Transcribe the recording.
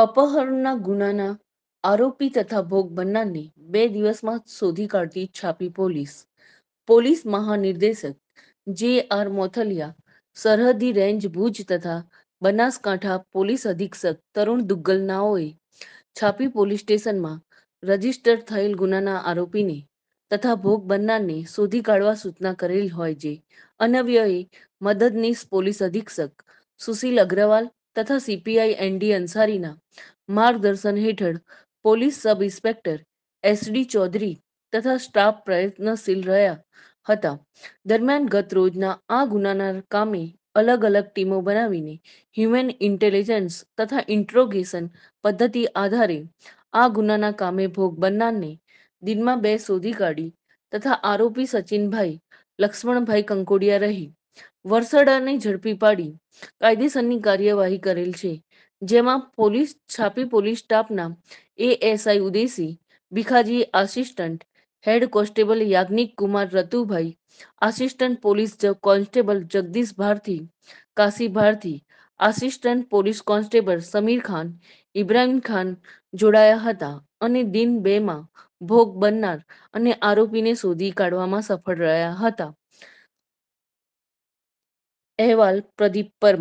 અપહરણના ગુનાના આરોપી તથા ભોગ બનનારને બે દિવસમાં શોધી કાઢતી છાપી પોલીસ પોલીસ મહાનિર્દેશક જે આર મોથલિયા સરહદી રેન્જ ભુજ તથા બનાસકાંઠા પોલીસ અધિક્ષક તરુણ દુગ્ગલનાઓએ છાપી પોલીસ સ્ટેશનમાં રજીસ્ટર થયેલ ગુનાના આરોપીને તથા ભોગ બનનારને શોધી કાઢવા સૂચના કરેલ હોય જે અનવ્યયે મદદનીશ પોલીસ અધિક્ષક સુશીલ અગ્રવાલ તથા સીપીઆઈ એનડી અંસારીના માર્ગદર્શન હેઠળ police sub inspector SD Chaudhary તથા સ્ટાફ પ્રયત્નશીલ રહ્યા હતા દરમિયાન ગત રોજના આ ગુનાના કામે અલગ અલગ ટીમો બનાવીને હ્યુમન ઇન્ટેલિજન્સ તથા ઇન્ટ્રોગેશન પદ્ધતિ આધારે આ ગુનાના કામે ભોગ બનનારને દિનમાં બે શોધી કાઢી તથા આરોપી સચિનભાઈ લક્ષ્મણભાઈ કંકોડિયા રહી વરસાડાને ઝડપી પાડી કાયદેસરની કાર્યવાહી કરેલ છે જેમાં પોલીસ છાપી પોલીસ સ્ટાફના ASI Udesi Bhikhaji assistant head constable Yagnik Kumar Ratubhai assistant police constable Jagdish Bharti Kashi Bharthi assistant police constable Samir Khan Ibrahim Khan જોડાયા હતા અને દિન બેમાં ભોગ બનનાર અને આરોપીને શોધી કાઢવામાં સફળ રહ્યા હતા અહેવાલ પ્રદીપ પરમાર